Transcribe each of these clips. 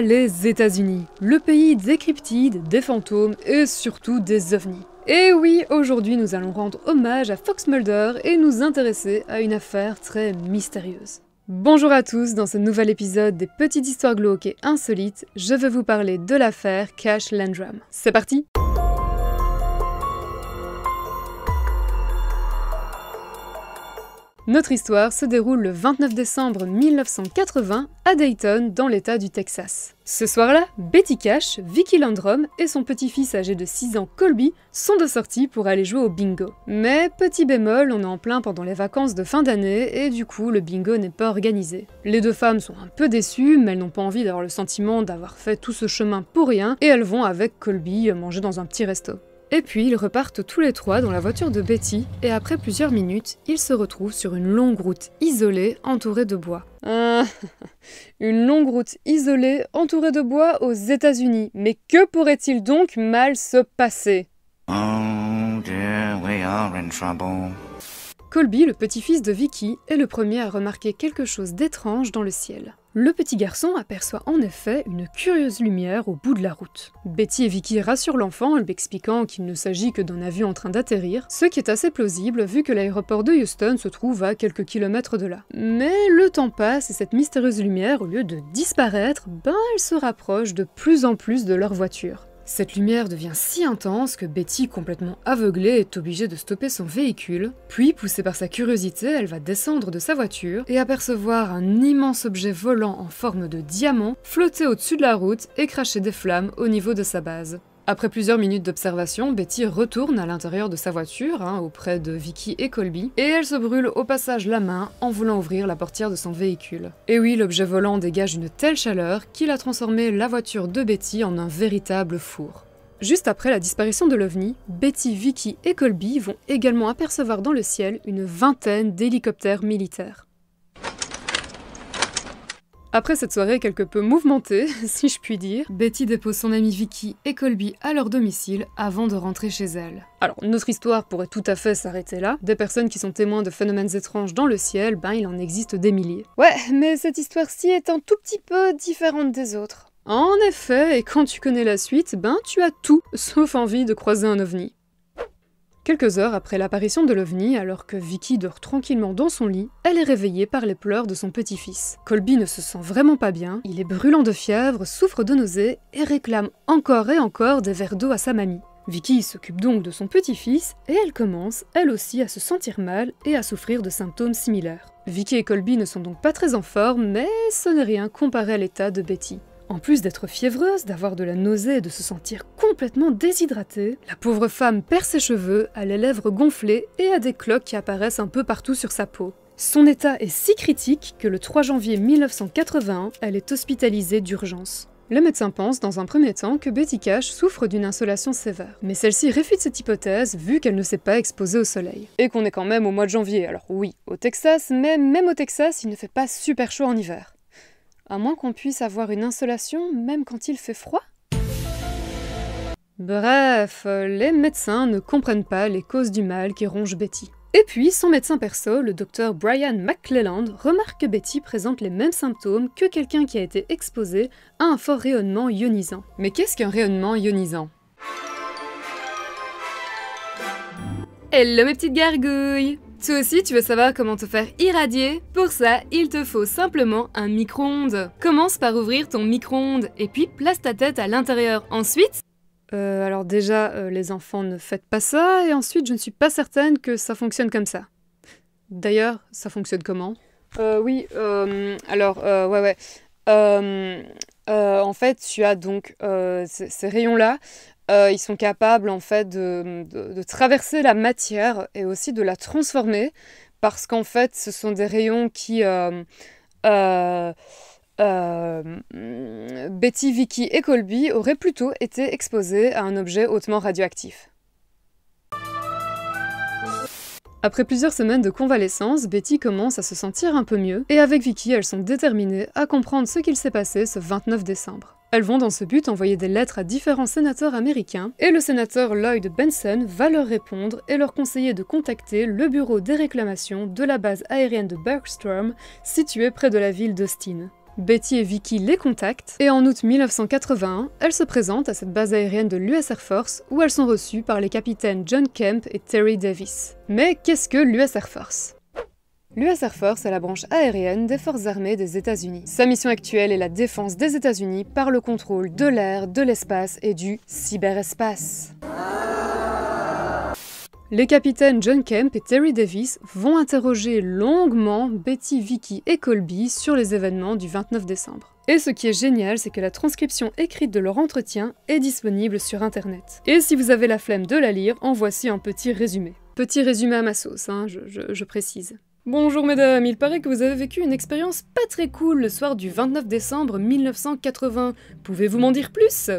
les États-Unis, le pays des cryptides, des fantômes et surtout des ovnis. Et oui, aujourd'hui nous allons rendre hommage à Fox Mulder et nous intéresser à une affaire très mystérieuse. Bonjour à tous, dans ce nouvel épisode des Petites Histoires Glauques et Insolites, je vais vous parler de l'affaire Cash Landrum. C'est parti! Notre histoire se déroule le 29 décembre 1980 à Dayton, dans l'État du Texas. Ce soir-là, Betty Cash, Vicky Landrum et son petit-fils âgé de 6 ans Colby sont de sortie pour aller jouer au bingo. Mais petit bémol, on est en plein pendant les vacances de fin d'année et du coup le bingo n'est pas organisé. Les deux femmes sont un peu déçues, mais elles n'ont pas envie d'avoir le sentiment d'avoir fait tout ce chemin pour rien et elles vont avec Colby manger dans un petit resto. Et puis ils repartent tous les trois dans la voiture de Betty, et après plusieurs minutes, ils se retrouvent sur une longue route isolée entourée de bois. Euh, une longue route isolée entourée de bois aux États-Unis. Mais que pourrait-il donc mal se passer Oh trouble. Colby, le petit-fils de Vicky, est le premier à remarquer quelque chose d'étrange dans le ciel. Le petit garçon aperçoit en effet une curieuse lumière au bout de la route. Betty et Vicky rassurent l'enfant en lui expliquant qu'il ne s'agit que d'un avion en train d'atterrir, ce qui est assez plausible vu que l'aéroport de Houston se trouve à quelques kilomètres de là. Mais le temps passe et cette mystérieuse lumière, au lieu de disparaître, ben elle se rapproche de plus en plus de leur voiture. Cette lumière devient si intense que Betty, complètement aveuglée, est obligée de stopper son véhicule, puis, poussée par sa curiosité, elle va descendre de sa voiture et apercevoir un immense objet volant en forme de diamant flotter au-dessus de la route et cracher des flammes au niveau de sa base. Après plusieurs minutes d'observation, Betty retourne à l'intérieur de sa voiture, hein, auprès de Vicky et Colby, et elle se brûle au passage la main en voulant ouvrir la portière de son véhicule. Et oui, l'objet volant dégage une telle chaleur qu'il a transformé la voiture de Betty en un véritable four. Juste après la disparition de l'OVNI, Betty, Vicky et Colby vont également apercevoir dans le ciel une vingtaine d'hélicoptères militaires. Après cette soirée quelque peu mouvementée, si je puis dire, Betty dépose son amie Vicky et Colby à leur domicile avant de rentrer chez elle. Alors, notre histoire pourrait tout à fait s'arrêter là. Des personnes qui sont témoins de phénomènes étranges dans le ciel, ben il en existe des milliers. Ouais, mais cette histoire-ci est un tout petit peu différente des autres. En effet, et quand tu connais la suite, ben tu as tout, sauf envie de croiser un ovni. Quelques heures après l'apparition de l'OVNI, alors que Vicky dort tranquillement dans son lit, elle est réveillée par les pleurs de son petit-fils. Colby ne se sent vraiment pas bien, il est brûlant de fièvre, souffre de nausées et réclame encore et encore des verres d'eau à sa mamie. Vicky s'occupe donc de son petit-fils et elle commence, elle aussi, à se sentir mal et à souffrir de symptômes similaires. Vicky et Colby ne sont donc pas très en forme, mais ce n'est rien comparé à l'état de Betty. En plus d'être fiévreuse, d'avoir de la nausée et de se sentir complètement déshydratée, la pauvre femme perd ses cheveux, a les lèvres gonflées et a des cloques qui apparaissent un peu partout sur sa peau. Son état est si critique que le 3 janvier 1981, elle est hospitalisée d'urgence. Le médecin pense dans un premier temps que Betty Cash souffre d'une insolation sévère, mais celle-ci réfute cette hypothèse vu qu'elle ne s'est pas exposée au soleil. Et qu'on est quand même au mois de janvier, alors oui, au Texas, mais même au Texas, il ne fait pas super chaud en hiver. À moins qu'on puisse avoir une insolation même quand il fait froid Bref, les médecins ne comprennent pas les causes du mal qui ronge Betty. Et puis, son médecin perso, le docteur Brian McClelland, remarque que Betty présente les mêmes symptômes que quelqu'un qui a été exposé à un fort rayonnement ionisant. Mais qu'est-ce qu'un rayonnement ionisant Hello mes petites gargouilles toi aussi, tu veux savoir comment te faire irradier Pour ça, il te faut simplement un micro-ondes. Commence par ouvrir ton micro-ondes et puis place ta tête à l'intérieur. Ensuite, euh, alors déjà, euh, les enfants ne faites pas ça, et ensuite, je ne suis pas certaine que ça fonctionne comme ça. D'ailleurs, ça fonctionne comment euh, Oui, euh, alors, euh, ouais, ouais. en fait, tu as donc ces rayons-là. Euh, ils sont capables en fait de, de, traverser la matière et aussi de la transformer parce qu'en fait ce sont des rayons qui... Euh, euh, Betty, Vicky et Colby auraient plutôt été exposés à un objet hautement radioactif. Après plusieurs semaines de convalescence, Betty commence à se sentir un peu mieux, et avec Vicky, elles sont déterminées à comprendre ce qu'il s'est passé ce 29 décembre. Elles vont dans ce but envoyer des lettres à différents sénateurs américains, et le sénateur Lloyd Benson va leur répondre et leur conseiller de contacter le bureau des réclamations de la base aérienne de Bergstrom, située près de la ville d'Austin. Betty et Vicky les contactent, et en août 1981, elles se présentent à cette base aérienne de l'US Air Force où elles sont reçues par les capitaines John Kemp et Terry Davis. Mais qu'est-ce que l'US Air Force L'US Air Force est la branche aérienne des forces armées des États-Unis. Sa mission actuelle est la défense des États-Unis par le contrôle de l'air, de l'espace et du cyberespace. Les capitaines John Kemp et Terry Davis vont interroger longuement Betty, Vicky et Colby sur les événements du 29 décembre. Et ce qui est génial, c'est que la transcription écrite de leur entretien est disponible sur internet. Et si vous avez la flemme de la lire, en voici un petit résumé. Petit résumé à ma sauce, hein, je précise. Bonjour mesdames, il paraît que vous avez vécu une expérience pas très cool le soir du 29 décembre 1980. Pouvez-vous m'en dire plus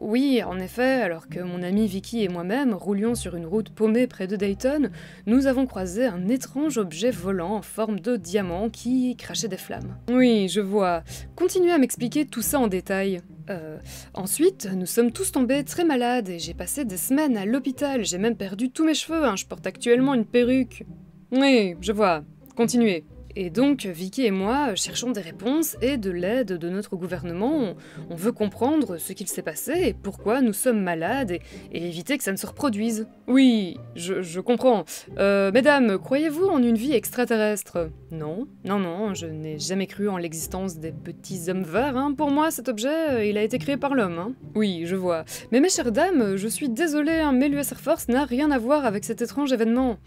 oui, en effet, alors que mon ami Vicky et moi-même roulions sur une route paumée près de Dayton, nous avons croisé un étrange objet volant en forme de diamant qui crachait des flammes. Oui, je vois. Continuez à m'expliquer tout ça en détail. Euh, ensuite, nous sommes tous tombés très malades et j'ai passé des semaines à l'hôpital, j'ai même perdu tous mes cheveux, hein. je porte actuellement une perruque. Oui, je vois. Continuez. Et donc, Vicky et moi euh, cherchons des réponses et de l'aide de notre gouvernement. On, veut comprendre ce qu'il s'est passé et pourquoi nous sommes malades et, éviter que ça ne se reproduise. Oui, je, comprends. Euh, mesdames, croyez-vous en une vie extraterrestre Non, non, non, je n'ai jamais cru en l'existence des petits hommes verts. Hein. Pour moi, cet objet, euh, il a été créé par l'homme. Hein. Oui, je vois. Mais mes chères dames, je suis désolée, hein, mais l'US Air Force n'a rien à voir avec cet étrange événement.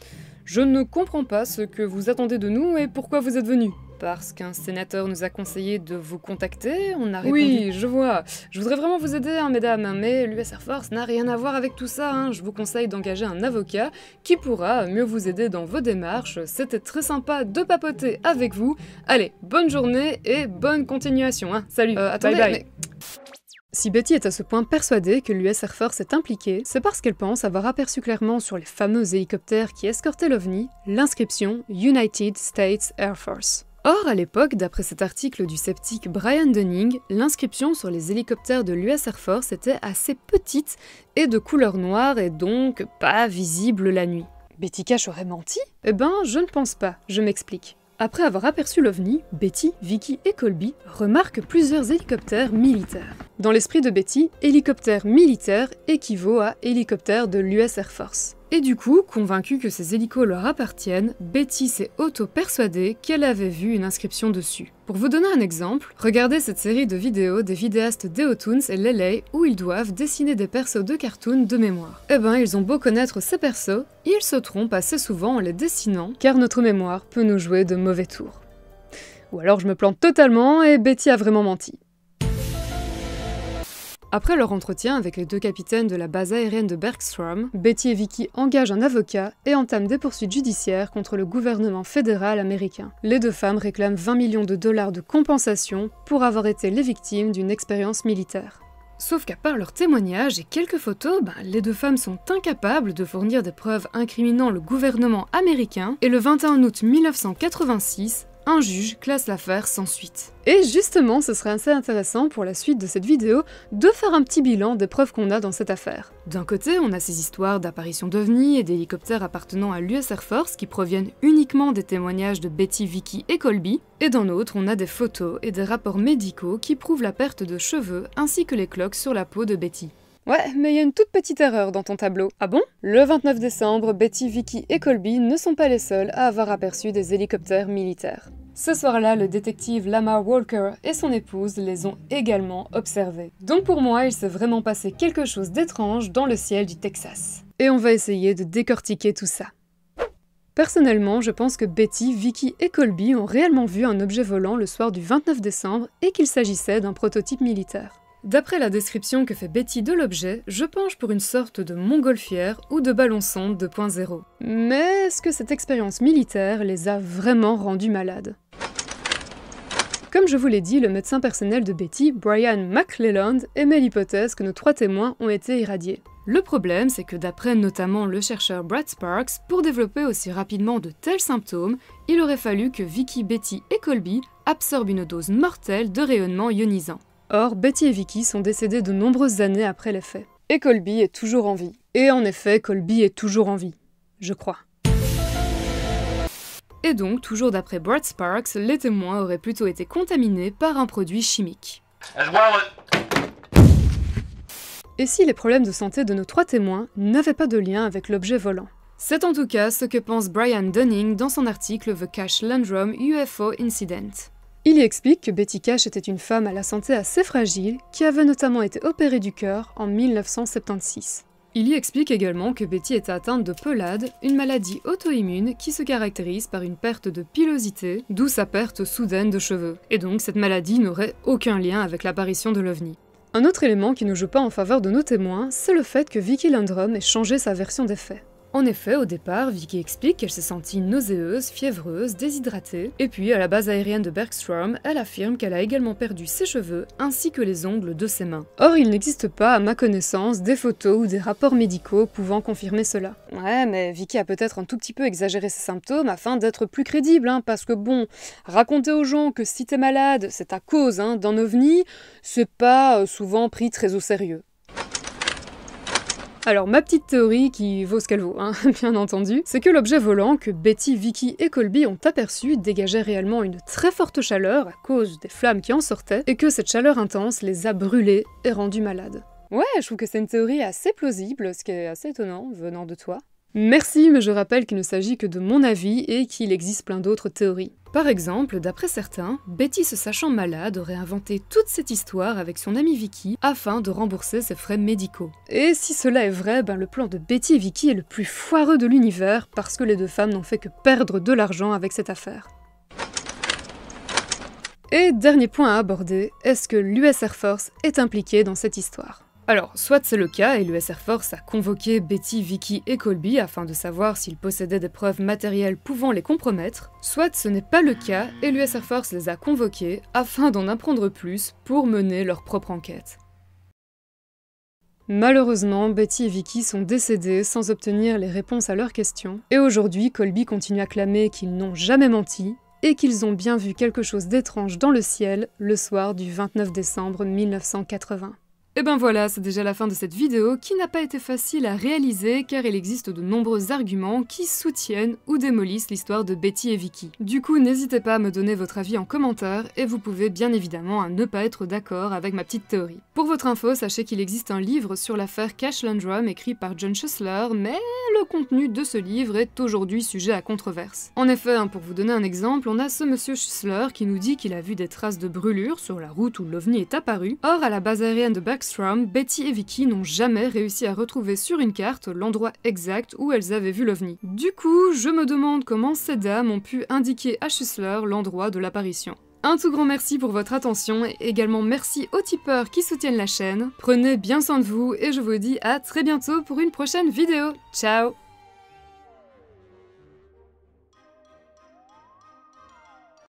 Je ne comprends pas ce que vous attendez de nous et pourquoi vous êtes venus. Parce qu'un sénateur nous a conseillé de vous contacter, on a répondu... Oui, je vois. Je voudrais vraiment vous aider, hein, mesdames, mais Air Force n'a rien à voir avec tout ça. Hein. Je vous conseille d'engager un avocat qui pourra mieux vous aider dans vos démarches. C'était très sympa de papoter avec vous. Allez, bonne journée et bonne continuation. Hein. Salut. Euh, attendez, bye bye. Si Betty est à ce point persuadée que l'US Air Force est impliquée, c'est parce qu'elle pense avoir aperçu clairement sur les fameux hélicoptères qui escortaient l'OVNI l'inscription United States Air Force. Or, à l'époque, d'après cet article du sceptique Brian Dunning, l'inscription sur les hélicoptères de l'US Air Force était assez petite et de couleur noire et donc pas visible la nuit. Betty Cash aurait menti Eh ben, je ne pense pas, je m'explique. Après avoir aperçu l'OVNI, Betty, Vicky et Colby remarquent plusieurs hélicoptères militaires. Dans l'esprit de Betty, hélicoptère militaire équivaut à hélicoptère de l'US Air Force. Et du coup, convaincue que ces hélicos leur appartiennent, Betty s'est auto-persuadée qu'elle avait vu une inscription dessus. Pour vous donner un exemple, regardez cette série de vidéos des vidéastes Deotoons et Lele où ils doivent dessiner des persos de cartoons de mémoire. Eh ben, ils ont beau connaître ces persos, ils se trompent assez souvent en les dessinant, car notre mémoire peut nous jouer de mauvais tours. Ou alors je me plante totalement et Betty a vraiment menti. Après leur entretien avec les deux capitaines de la base aérienne de Bergstrom, Betty et Vicky engagent un avocat et entament des poursuites judiciaires contre le gouvernement fédéral américain. Les deux femmes réclament 20 millions de dollars de compensation pour avoir été les victimes d'une expérience militaire. Sauf qu'à part leurs témoignages et quelques photos, ben, les deux femmes sont incapables de fournir des preuves incriminant le gouvernement américain, et le 21 août 1986, un juge classe l'affaire sans suite. Et justement, ce serait assez intéressant pour la suite de cette vidéo de faire un petit bilan des preuves qu'on a dans cette affaire. D'un côté, on a ces histoires d'apparitions d'ovnis et d'hélicoptères appartenant à l'US Air Force qui proviennent uniquement des témoignages de Betty, Vicky et Colby, et d'un autre, on a des photos et des rapports médicaux qui prouvent la perte de cheveux ainsi que les cloques sur la peau de Betty. Ouais, mais il y a une toute petite erreur dans ton tableau. Ah bon Le 29 décembre, Betty, Vicky et Colby ne sont pas les seuls à avoir aperçu des hélicoptères militaires. Ce soir-là, le détective Lamar Walker et son épouse les ont également observés. Donc pour moi, il s'est vraiment passé quelque chose d'étrange dans le ciel du Texas. Et on va essayer de décortiquer tout ça. Personnellement, je pense que Betty, Vicky et Colby ont réellement vu un objet volant le soir du 29 décembre et qu'il s'agissait d'un prototype militaire. D'après la description que fait Betty de l'objet, je penche pour une sorte de montgolfière ou de ballon sonde 2.0. Mais est-ce que cette expérience militaire les a vraiment rendus malades comme je vous l'ai dit, le médecin personnel de Betty, Brian McClelland, émet l'hypothèse que nos trois témoins ont été irradiés. Le problème, c'est que d'après notamment le chercheur Brad Sparks, pour développer aussi rapidement de tels symptômes, il aurait fallu que Vicky, Betty et Colby absorbent une dose mortelle de rayonnement ionisant. Or, Betty et Vicky sont décédées de nombreuses années après les faits. Et Colby est toujours en vie. Et en effet, Colby est toujours en vie. Je crois. Et donc, toujours d'après Brad Sparks, les témoins auraient plutôt été contaminés par un produit chimique. Ah, et si les problèmes de santé de nos trois témoins n'avaient pas de lien avec l'objet volant C'est en tout cas ce que pense Brian Dunning dans son article The Cash Landrum UFO Incident. Il y explique que Betty Cash était une femme à la santé assez fragile qui avait notamment été opérée du cœur en 1976. Il y explique également que Betty était atteinte de pelade, une maladie auto-immune qui se caractérise par une perte de pilosité, d'où sa perte soudaine de cheveux. Et donc cette maladie n'aurait aucun lien avec l'apparition de l'OVNI. Un autre élément qui ne joue pas en faveur de nos témoins, c'est le fait que Vicky Lindrum ait changé sa version des faits. En effet, au départ, Vicky explique qu'elle s'est sentie nauséeuse, fiévreuse, déshydratée, et puis à la base aérienne de Bergstrom, elle affirme qu'elle a également perdu ses cheveux ainsi que les ongles de ses mains. Or, il n'existe pas, à ma connaissance, des photos ou des rapports médicaux pouvant confirmer cela. Ouais, mais Vicky a peut-être un tout petit peu exagéré ses symptômes afin d'être plus crédible, hein, parce que bon, raconter aux gens que si t'es malade, c'est à cause hein, d'un ovni, c'est pas euh, souvent pris très au sérieux. Alors ma petite théorie, qui vaut ce qu'elle vaut, hein, bien entendu, c'est que l'objet volant que Betty, Vicky et Colby ont aperçu dégageait réellement une très forte chaleur à cause des flammes qui en sortaient, et que cette chaleur intense les a brûlés et rendus malades. Ouais, je trouve que c'est une théorie assez plausible, ce qui est assez étonnant venant de toi. Merci, mais je rappelle qu'il ne s'agit que de mon avis et qu'il existe plein d'autres théories. Par exemple, d'après certains, Betty se sachant malade aurait inventé toute cette histoire avec son ami Vicky afin de rembourser ses frais médicaux. Et si cela est vrai, ben le plan de Betty et Vicky est le plus foireux de l'univers parce que les deux femmes n'ont fait que perdre de l'argent avec cette affaire. Et dernier point à aborder, est-ce que l'US Air Force est impliquée dans cette histoire alors, soit c'est le cas et l'US Force a convoqué Betty, Vicky et Colby afin de savoir s'ils possédaient des preuves matérielles pouvant les compromettre, soit ce n'est pas le cas et l'US Force les a convoqués afin d'en apprendre plus pour mener leur propre enquête. Malheureusement, Betty et Vicky sont décédés sans obtenir les réponses à leurs questions, et aujourd'hui Colby continue à clamer qu'ils n'ont jamais menti et qu'ils ont bien vu quelque chose d'étrange dans le ciel le soir du 29 décembre 1980. Et eh ben voilà, c'est déjà la fin de cette vidéo qui n'a pas été facile à réaliser car il existe de nombreux arguments qui soutiennent ou démolissent l'histoire de Betty et Vicky. Du coup, n'hésitez pas à me donner votre avis en commentaire et vous pouvez bien évidemment ne pas être d'accord avec ma petite théorie. Pour votre info, sachez qu'il existe un livre sur l'affaire Cash Landrum écrit par John Schussler, mais le contenu de ce livre est aujourd'hui sujet à controverse. En effet, hein, pour vous donner un exemple, on a ce monsieur Schussler qui nous dit qu'il a vu des traces de brûlures sur la route où l'ovni est apparu. Or, à la base aérienne de Baxter, Betty et Vicky n'ont jamais réussi à retrouver sur une carte l'endroit exact où elles avaient vu l'OVNI. Du coup, je me demande comment ces dames ont pu indiquer à Schusler l'endroit de l'apparition. Un tout grand merci pour votre attention et également merci aux tipeurs qui soutiennent la chaîne. Prenez bien soin de vous et je vous dis à très bientôt pour une prochaine vidéo. Ciao